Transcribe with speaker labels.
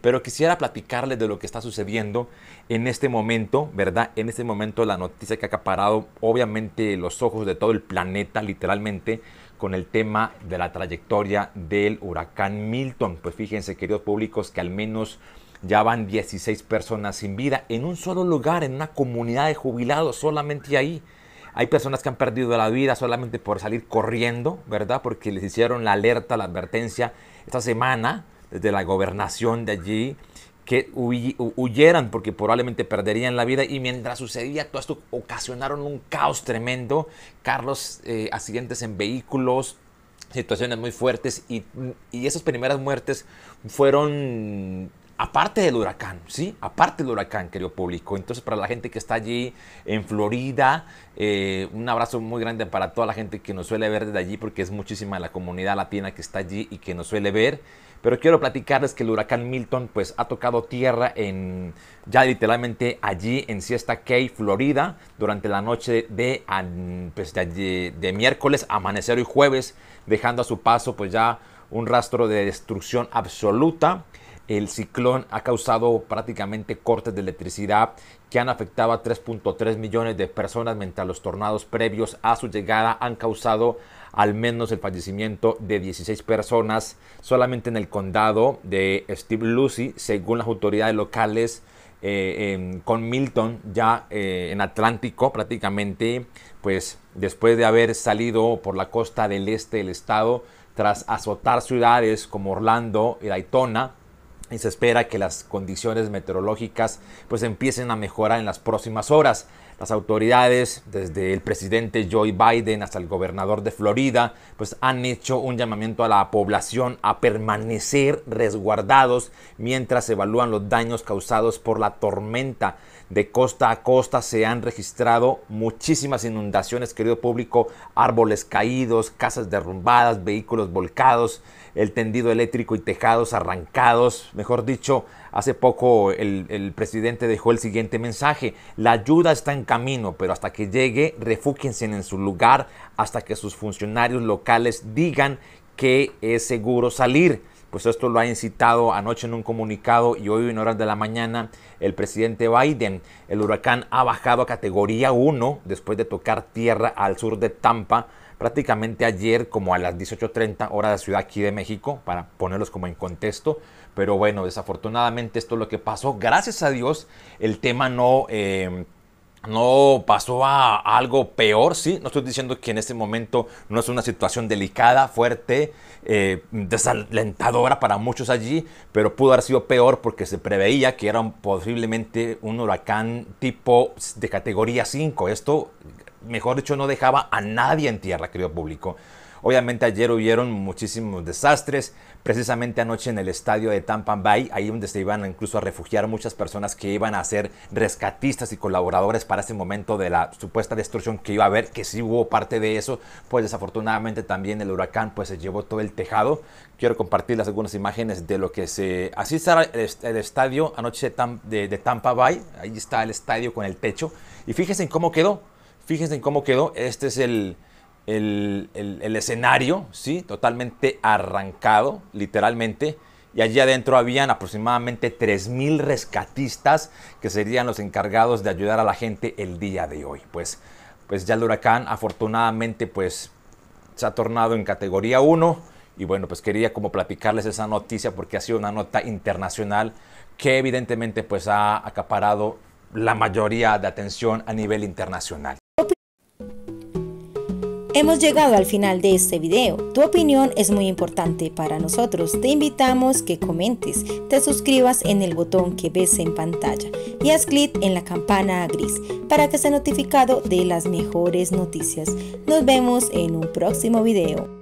Speaker 1: Pero quisiera platicarles de lo que está sucediendo en este momento, ¿verdad? En este momento la noticia que ha acaparado obviamente los ojos de todo el planeta, literalmente, con el tema de la trayectoria del huracán Milton. Pues fíjense, queridos públicos, que al menos ya van 16 personas sin vida en un solo lugar, en una comunidad de jubilados, solamente ahí. Hay personas que han perdido la vida solamente por salir corriendo, ¿verdad? Porque les hicieron la alerta, la advertencia esta semana, de la gobernación de allí que huyeran porque probablemente perderían la vida y mientras sucedía todo esto ocasionaron un caos tremendo, Carlos, eh, accidentes en vehículos, situaciones muy fuertes y, y esas primeras muertes fueron aparte del huracán, ¿sí? Aparte del huracán, querido público. Entonces, para la gente que está allí en Florida, eh, un abrazo muy grande para toda la gente que nos suele ver desde allí, porque es muchísima la comunidad latina que está allí y que nos suele ver. Pero quiero platicarles que el huracán Milton, pues, ha tocado tierra en, ya literalmente allí en Siesta Cay, Florida, durante la noche de, pues, de, miércoles, amanecer y jueves, dejando a su paso, pues, ya un rastro de destrucción absoluta. El ciclón ha causado prácticamente cortes de electricidad que han afectado a 3.3 millones de personas, mientras los tornados previos a su llegada han causado al menos el fallecimiento de 16 personas solamente en el condado de Steve Lucy, según las autoridades locales. Eh, con Milton ya eh, en Atlántico prácticamente pues después de haber salido por la costa del este del estado tras azotar ciudades como Orlando y Daytona y se espera que las condiciones meteorológicas pues empiecen a mejorar en las próximas horas. Las autoridades, desde el presidente Joe Biden hasta el gobernador de Florida, pues han hecho un llamamiento a la población a permanecer resguardados mientras evalúan los daños causados por la tormenta de costa a costa se han registrado muchísimas inundaciones, querido público, árboles caídos, casas derrumbadas, vehículos volcados, el tendido eléctrico y tejados arrancados. Mejor dicho, hace poco el, presidente dejó el siguiente mensaje, la ayuda está en camino, pero hasta que llegue, refúgiense en su lugar hasta que sus funcionarios locales digan que es seguro salir pues esto lo ha incitado anoche en un comunicado y hoy en horas de la mañana el presidente Biden. El huracán ha bajado a categoría 1 después de tocar tierra al sur de Tampa prácticamente ayer como a las 18.30 hora de ciudad aquí de México, para ponerlos como en contexto. Pero bueno, desafortunadamente esto es lo que pasó. Gracias a Dios el tema no... Eh, no pasó a algo peor, sí. No estoy diciendo que en este momento no es una situación delicada, fuerte, eh, desalentadora para muchos allí, pero pudo haber sido peor porque se preveía que era posiblemente un huracán tipo de categoría 5. Esto, mejor dicho, no dejaba a nadie en tierra, querido público. Obviamente ayer hubieron muchísimos desastres, precisamente anoche en el estadio de Tampa Bay, ahí donde se iban incluso a refugiar muchas personas que iban a ser rescatistas y colaboradores para ese momento de la supuesta destrucción que iba a haber, que sí hubo parte de eso, pues desafortunadamente también el huracán pues se llevó todo el tejado. Quiero compartirles algunas imágenes de lo que se... Así está el, estadio anoche de Tampa Bay, ahí está el estadio con el techo, y fíjense en cómo quedó, fíjense en cómo quedó, este es el el, escenario, ¿sí? totalmente arrancado, literalmente. Y allí adentro habían aproximadamente 3.000 rescatistas que serían los encargados de ayudar a la gente el día de hoy. Pues, pues ya el huracán afortunadamente pues se ha tornado en categoría 1 y bueno pues quería como platicarles esa noticia porque ha sido una nota internacional que evidentemente pues ha acaparado la mayoría de atención a nivel internacional. Hemos llegado al final de este video. Tu opinión es muy importante para nosotros. Te invitamos que comentes, te suscribas en el botón que ves en pantalla y haz clic en la campana gris para que seas notificado de las mejores noticias. Nos vemos en un próximo video.